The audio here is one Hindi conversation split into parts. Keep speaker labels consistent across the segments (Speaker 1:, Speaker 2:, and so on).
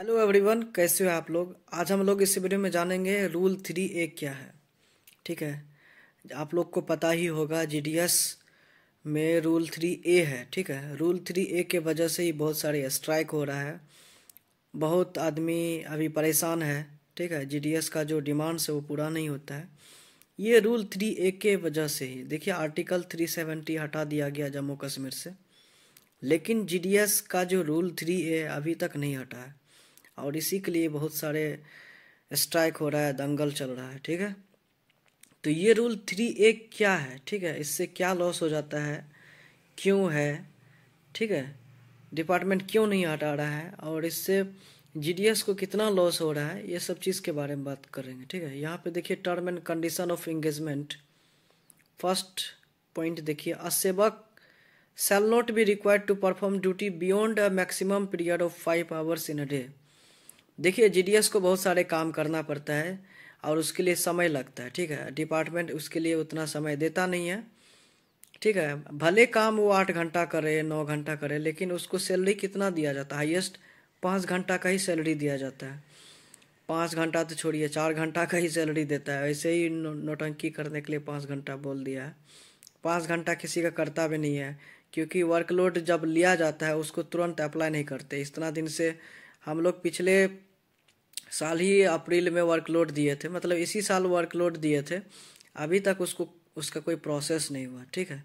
Speaker 1: हेलो एवरीवन कैसे हो आप लोग आज हम लोग इस वीडियो में जानेंगे रूल थ्री ए क्या है ठीक है आप लोग को पता ही होगा जीडीएस में रूल थ्री ए है ठीक है रूल थ्री ए के वजह से ही बहुत सारे स्ट्राइक हो रहा है बहुत आदमी अभी परेशान है ठीक है जीडीएस का जो डिमांड्स है वो पूरा नहीं होता है ये रूल थ्री ए के वजह से ही देखिए आर्टिकल थ्री सेवेंटी हटा दिया गया जम्मू कश्मीर से लेकिन जीडीएस का जो रूल थ्री ए अभी तक नहीं हटा है और इसी के लिए बहुत सारे स्ट्राइक हो रहा है दंगल चल रहा है ठीक है तो ये रूल थ्री ए क्या है ठीक है इससे क्या लॉस हो जाता है क्यों है ठीक है डिपार्टमेंट क्यों नहीं हटा रहा है और इससे जीडीएस को कितना लॉस हो रहा है ये सब चीज़ के बारे में बात करेंगे ठीक है यहाँ पे देखिए term and condition of engagement first point देखिए अ सेवक shall not be required to perform duty beyond a maximum period of five hours in a day देखिए जीडीएस को बहुत सारे काम करना पड़ता है और उसके लिए समय लगता है ठीक है डिपार्टमेंट उसके लिए उतना समय देता नहीं है ठीक है भले काम वो आठ घंटा करे नौ घंटा करे लेकिन उसको सैलरी कितना दिया जाता है हाइएस्ट पाँच घंटा का ही सैलरी दिया जाता है पाँच घंटा तो छोड़िए चार घंटा का ही सैलरी देता है ऐसे ही नोटंकी करने के लिए पाँच घंटा बोल दिया है पाँच घंटा किसी का करता भी नहीं है क्योंकि वर्कलोड जब लिया जाता है उसको तुरंत अप्लाई नहीं करते इतना दिन से हम लोग पिछले साल ही अप्रैल में वर्कलोड दिए थे मतलब इसी साल वर्कलोड दिए थे अभी तक उसको उसका कोई प्रोसेस नहीं हुआ ठीक है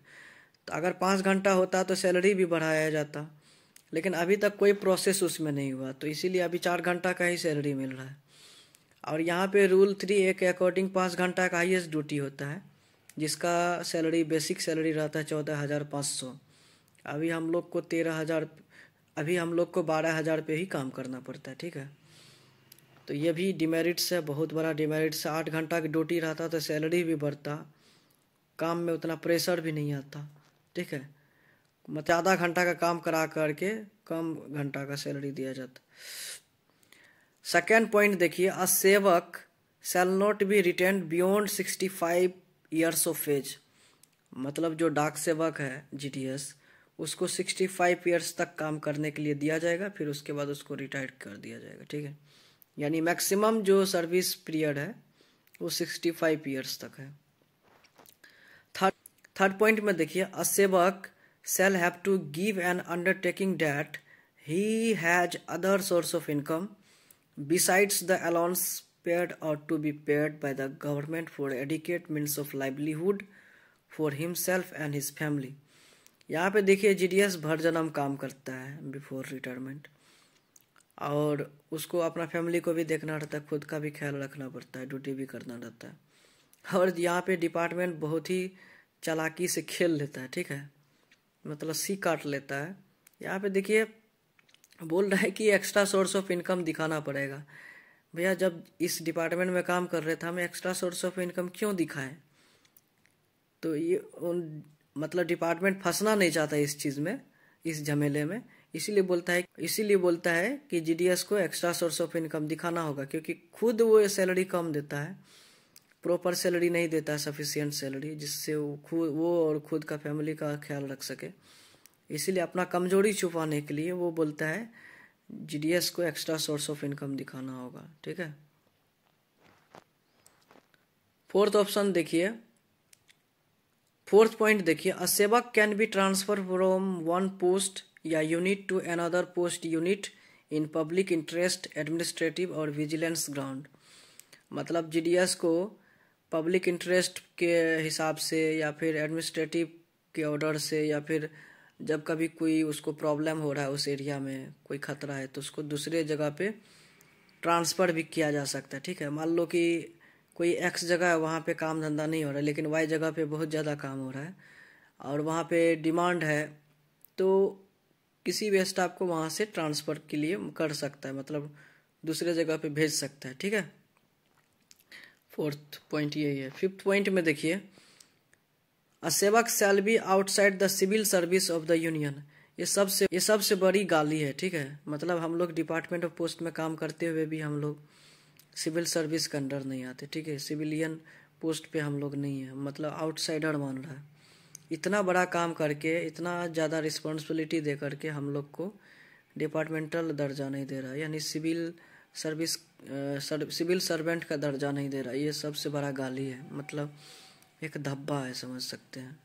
Speaker 1: तो अगर पाँच घंटा होता तो सैलरी भी बढ़ाया जाता लेकिन अभी तक कोई प्रोसेस उसमें नहीं हुआ तो इसीलिए अभी चार घंटा का ही सैलरी मिल रहा है और यहाँ पे रूल थ्री ए के अकॉर्डिंग पाँच घंटा का हाइएस्ट ड्यूटी होता है जिसका सैलरी बेसिक सैलरी रहता है चौदह हज़ार पाँच सौ अभी हम लोग को तेरह हज़ार अभी हम लोग को बारह हज़ार पे ही काम करना पड़ता है ठीक है तो ये भी डिमेरिट्स है बहुत बड़ा डिमेरिट्स है आठ घंटा की ड्यूटी रहता तो सैलरी भी बढ़ता काम में उतना प्रेशर भी नहीं आता ठीक है मतलब आधा घंटा का काम करा करके कम घंटा का सैलरी दिया जाता सेकेंड पॉइंट देखिए अ सेवक shall not be retained beyond sixty five years of age मतलब जो डाक सेवक है जी उसको सिक्सटी फाइव ईयर्स तक काम करने के लिए दिया जाएगा फिर उसके बाद उसको रिटायर कर दिया जाएगा ठीक है यानी मैक्सिमम जो सर्विस पीरियड है वो सिक्सटी फाइव ईयर्स तक है थर्ड थर्ड पॉइंट में देखिए अ सेवक shall have to give an undertaking that he has other source of income besides the allowance paid or to be paid by the government for adequate means of livelihood for himself and his family यहाँ पे देखिए जी डी एस भर जन्म काम करता है बिफोर रिटायरमेंट और उसको अपना फैमिली को भी देखना रहता है खुद का भी ख्याल रखना पड़ता है ड्यूटी भी करना रहता है और यहाँ पे डिपार्टमेंट बहुत ही चालाकी से खेल लेता है ठीक है मतलब सी काट लेता है यहाँ पे देखिए बोल रहा है कि एक्स्ट्रा सोर्स ऑफ इनकम दिखाना पड़ेगा भैया जब इस डिपार्टमेंट में काम कर रहे थे हमें एक्स्ट्रा सोर्स ऑफ इनकम क्यों दिखाएं तो ये उन मतलब डिपार्टमेंट फंसना नहीं चाहता इस चीज़ में इस झमेले में इसीलिए बोलता है इसीलिए बोलता है कि जीडीएस को एक्स्ट्रा सोर्स ऑफ इनकम दिखाना होगा क्योंकि खुद वो सैलरी कम देता है प्रॉपर सैलरी नहीं देता है सफिशियंट सैलरी जिससे वो खुद वो और खुद का फैमिली का ख्याल रख सके इसीलिए अपना कमजोरी छुपाने के लिए वो बोलता है जी को एक्स्ट्रा सोर्स ऑफ इनकम दिखाना होगा ठीक है फोर्थ ऑप्शन देखिए फोर्थ पॉइंट देखिए अ सेवक can be transfer from one post या unit to another post unit in public interest administrative और विजिलेंस ग्राउंड मतलब जी को पब्लिक इंटरेस्ट के हिसाब से या फिर एडमिनिस्ट्रेटिव के ऑर्डर से या फिर जब कभी कोई उसको प्रॉब्लम हो रहा है उस एरिया में कोई खतरा है तो उसको दूसरे जगह पे ट्रांसफ़र भी किया जा सकता है ठीक है मान लो कि कोई एक्स जगह है वहाँ पे काम धंधा नहीं हो रहा है लेकिन वाई जगह पे बहुत ज़्यादा काम हो रहा है और वहाँ पे डिमांड है तो किसी भी स्टाफ को वहाँ से ट्रांसफ़र के लिए कर सकता है मतलब दूसरे जगह पे भेज सकता है ठीक है फोर्थ पॉइंट यही है फिफ्थ पॉइंट में देखिए अ सेवक shall be outside the civil service of the union ये सबसे ये सबसे बड़ी गाली है ठीक है मतलब हम लोग डिपार्टमेंट ऑफ पोस्ट में काम करते हुए भी हम लोग सिविल सर्विस के अंडर नहीं आते ठीक है सिविलियन पोस्ट पे हम लोग नहीं है मतलब आउटसाइडर मान रहा है इतना बड़ा काम करके इतना ज़्यादा रिस्पॉन्सिबिलिटी दे करके हम लोग को डिपार्टमेंटल दर्जा नहीं दे रहा यानी सिविल सर्विस सिविल सर्वेंट का दर्जा नहीं दे रहा ये सबसे बड़ा गाली है मतलब एक धब्बा है समझ सकते हैं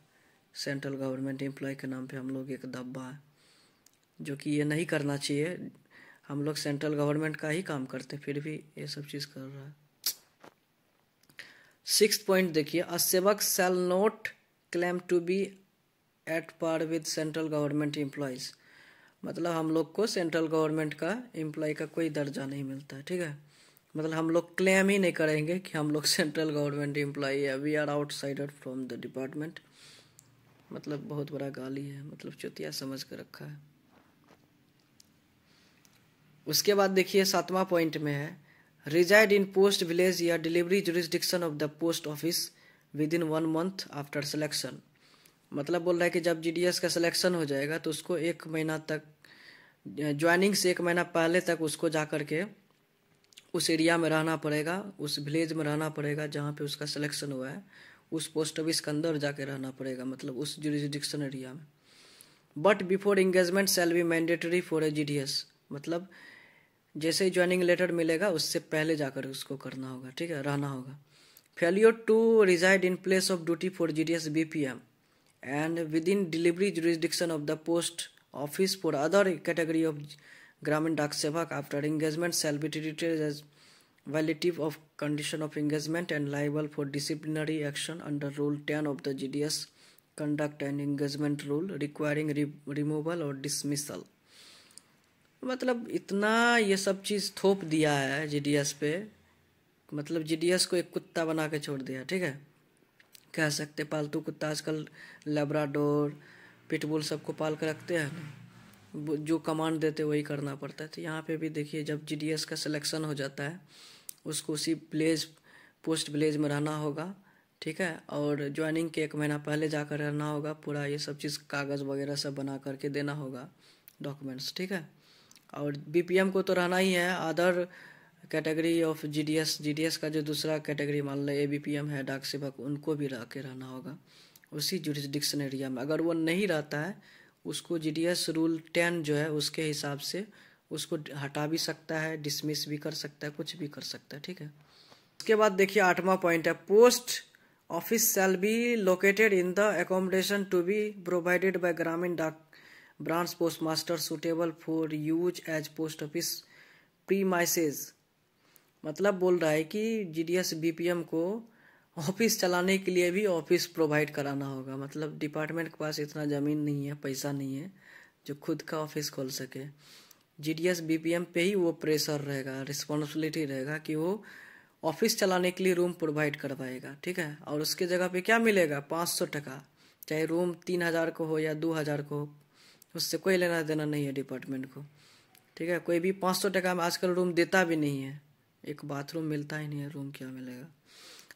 Speaker 1: सेंट्रल गवर्नमेंट एम्प्लॉय के नाम पे हम लोग एक धब्बा है जो कि ये नहीं करना चाहिए हम लोग सेंट्रल गवर्नमेंट का ही काम करते हैं फिर भी ये सब चीज़ कर रहा है सिक्स पॉइंट देखिए अ सेवक shall not claim to be at par with central government employees मतलब हम लोग को सेंट्रल गवर्नमेंट का एम्प्लॉय का कोई दर्जा नहीं मिलता है ठीक है मतलब हम लोग क्लेम ही नहीं करेंगे कि हम लोग सेंट्रल गवर्नमेंट एम्प्लॉय है we are outsider from the department मतलब बहुत बड़ा गाली है मतलब चुतिया समझ कर रखा है उसके बाद देखिए सातवां पॉइंट में है रिजाइड इन पोस्ट विलेज या delivery jurisdiction of the post office within one month after selection मतलब बोल रहा है कि जब जी का सिलेक्शन हो जाएगा तो उसको एक महीना तक ज्वाइनिंग से एक महीना पहले तक उसको जा कर के उस एरिया में रहना पड़ेगा उस विलेज में रहना पड़ेगा जहाँ पे उसका सिलेक्शन हुआ है उस पोस्ट ऑफिस के अंदर जाके रहना पड़ेगा मतलब उस जुरिस्डिक्शन एरिया में but before engagement shall be mandatory for a G मतलब जैसे ही ज्वाइनिंग लेटर मिलेगा उससे पहले जाकर उसको करना होगा ठीक है रहना होगा Failure to reside in place of duty for GDS BPM and within delivery jurisdiction of the post office for other category of Gramin Dak Sevak after engagement shall be treated as violative of condition of engagement and liable for disciplinary action under Rule 10 of the GDS Conduct and Engagement Rule requiring re removal or dismissal. मतलब इतना ये सब चीज़ थोप दिया है जीडीएस पे मतलब जीडीएस को एक कुत्ता बना के छोड़ दिया ठीक है कह सकते पालतू कुत्ता आजकल लेब्राडोर पिटबुल सबको पाल कर रखते हैं जो कमांड देते वही करना पड़ता है तो यहाँ पे भी देखिए जब जीडीएस का सिलेक्शन हो जाता है उसको उसी विलेज पोस्ट विलेज में रहना होगा ठीक है और ज्वाइनिंग के एक महीना पहले जाकर रहना होगा पूरा ये सब चीज़ कागज़ वगैरह सब बना करके देना होगा डॉक्यूमेंट्स ठीक है और बीपीएम को तो रहना ही है other category of GDS GDS का जो दूसरा कैटेगरी मान लो एम है डाक सेवक उनको भी रह के रहना होगा उसी जुडिसडिक्शन एरिया में अगर वो नहीं रहता है उसको जीडीएस रूल टेन जो है उसके हिसाब से उसको हटा भी सकता है डिसमिस भी कर सकता है कुछ भी कर सकता है ठीक है उसके बाद देखिए आठवां पॉइंट है post office shall be located in the accommodation to be provided by ग्रामीण डाक branch postmaster suitable for use as post office premises मतलब बोल रहा है कि G D S B P M को ऑफिस चलाने के लिए भी ऑफिस प्रोवाइड कराना होगा मतलब डिपार्टमेंट के पास इतना ज़मीन नहीं है पैसा नहीं है जो खुद का ऑफिस खोल सके G D S B P M पे ही वो प्रेशर रहेगा रिस्पॉन्सिबिलिटी रहेगा कि वो ऑफिस चलाने के लिए रूम प्रोवाइड करवाएगा ठीक है और उसके जगह पे क्या मिलेगा पाँच सौ टका चाहे रूम तीन हज़ार को हो या दो हज़ार को हो उससे कोई लेना देना नहीं है डिपार्टमेंट को ठीक है कोई भी पाँच सौ टका में आजकल रूम देता भी नहीं है एक बाथरूम मिलता ही नहीं है रूम क्या मिलेगा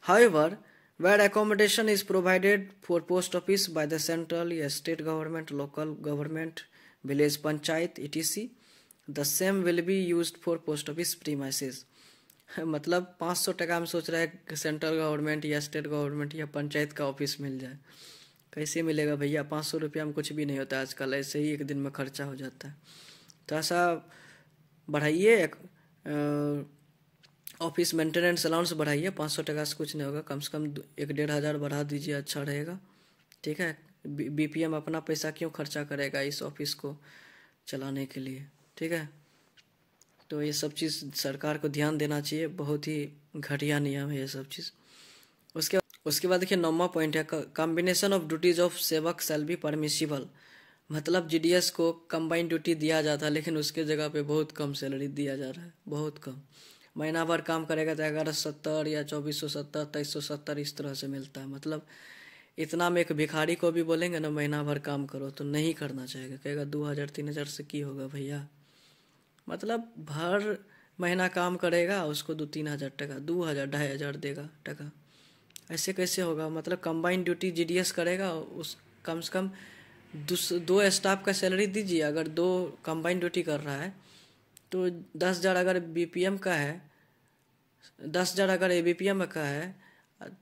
Speaker 1: however where accommodation is provided for post office by the central या state government local government village panchayat ई the same will be use for post office premises मतलब पाँच सौ टका में सोच रहा है कि सेंट्रल गवर्नमेंट या स्टेट गवर्नमेंट या पंचायत का ऑफिस मिल जाए कैसे मिलेगा भैया पाँच सौ रुपया में कुछ भी नहीं होता आजकल ऐसे ही एक दिन में खर्चा हो जाता है तो ऐसा बढ़ाइए ऑफिस मेंटेनेंस अलाउंस बढ़ाइए पाँच सौ टका से कुछ नहीं होगा कम से कम एक डेढ़ हज़ार बढ़ा दीजिए अच्छा रहेगा ठीक है बी पी एम अपना पैसा क्यों खर्चा करेगा इस ऑफिस को चलाने के लिए ठीक है तो ये सब चीज़ सरकार को ध्यान देना चाहिए बहुत ही घटिया नियम है ये सब चीज़ उसके उसके बाद देखिए नौवा पॉइंट है कॉम्बिनेशन ऑफ ड्यूटीज ऑफ सेवक सेल बी परमिशिबल मतलब एस को कम्बाइंड ड्यूटी दिया जाता है लेकिन उसके जगह पे बहुत कम सैलरी दिया जा रहा है बहुत कम महीना भर काम करेगा तो ग्यारह सत्तर या चौबीस सौ सत्तर तेईस सौ सत्तर इस तरह से मिलता है मतलब इतना में एक भिखारी को भी बोलेंगे ना महीना भर काम करो तो नहीं करना चाहेगा कहेगा दो हज़ार तीन हज़ार से की होगा भैया मतलब भर महीना काम करेगा उसको दो तीन हज़ार टका दो हज़ार ढाई हज़ार देगा टका ऐसे कैसे होगा मतलब कंबाइन ड्यूटी एस करेगा उस कम से कम दो स्टाफ का सैलरी दीजिए अगर दो कंबाइन ड्यूटी कर रहा है तो दस हज़ार अगर बीपीएम का है दस हज़ार अगर ए बी का है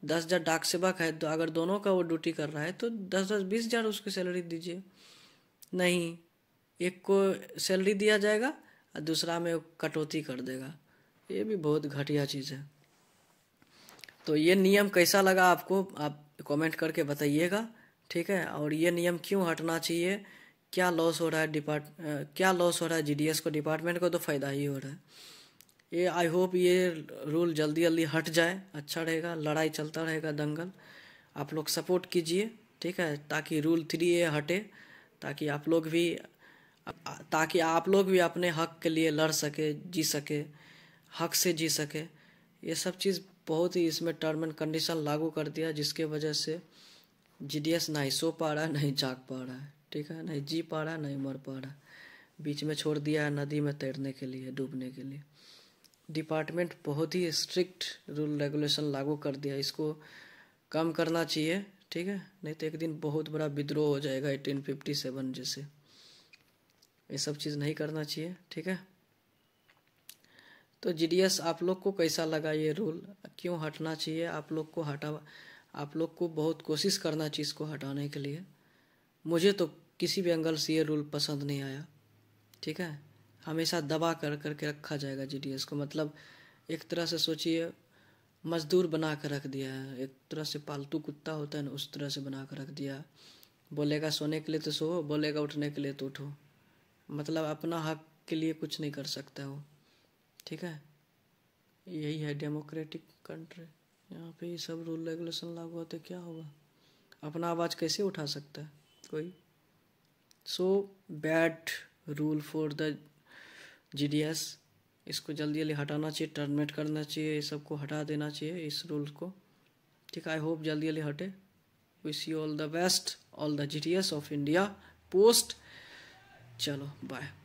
Speaker 1: दस हज़ार डाक सेवा का है तो अगर दोनों का वो ड्यूटी कर रहा है तो दस दस बीस हज़ार उसकी सैलरी दीजिए नहीं एक को सैलरी दिया जाएगा और दूसरा में कटौती कर देगा ये भी बहुत घटिया चीज़ है तो ये नियम कैसा लगा आपको आप कमेंट करके बताइएगा ठीक है और ये नियम क्यों हटना चाहिए क्या लॉस हो रहा है डिपार्ट क्या लॉस हो रहा है जीडीएस को डिपार्टमेंट को तो फ़ायदा ही हो रहा है ये आई होप ये रूल जल्दी जल्दी हट जाए अच्छा रहेगा लड़ाई चलता रहेगा दंगल आप लोग सपोर्ट कीजिए ठीक है ताकि रूल थ्री ए हटे ताकि आप लोग भी ताकि आप लोग भी अपने हक के लिए लड़ सके जी सके हक से जी सके ये सब चीज़ बहुत ही इसमें टर्म एंड कंडीशन लागू कर दिया जिसके वजह से जीडीएस ना ही सो पा रहा है नहीं जाग पा रहा है ठीक है नहीं जी पा रहा नहीं मर पा रहा बीच में छोड़ दिया है नदी में तैरने के लिए डूबने के लिए डिपार्टमेंट बहुत ही स्ट्रिक्ट रूल रेगुलेशन लागू कर दिया इसको कम करना चाहिए ठीक है नहीं तो एक दिन बहुत बड़ा विद्रोह हो जाएगा एटीन फिफ्टी सेवन जैसे ये सब चीज़ नहीं करना चाहिए ठीक है तो जी आप लोग को कैसा लगा ये रूल क्यों हटना चाहिए आप लोग को हटा आप लोग को बहुत कोशिश करना चाहिए इसको हटाने के लिए मुझे तो किसी भी एंगल से ये रूल पसंद नहीं आया ठीक है हमेशा दबा कर करके रखा जाएगा एस को मतलब एक तरह से सोचिए मजदूर बना कर रख दिया है एक तरह से पालतू कुत्ता होता है ना उस तरह से बना कर रख दिया बोलेगा सोने के लिए तो सो बोलेगा उठने के लिए तो उठो मतलब अपना हक के लिए कुछ नहीं कर सकता वो ठीक है यही है डेमोक्रेटिक कंट्री यहाँ पे ये सब रूल रेगुलेशन लागू होते क्या होगा अपना आवाज़ कैसे उठा सकता है कोई so bad rule for the G इसको जल्दी जल्दी हटाना चाहिए टर्मिनेट करना चाहिए ये सबको हटा देना चाहिए इस रूल को ठीक आई होप जल्दी जल्दी हटे wish you all the best all the G of India post चलो बाय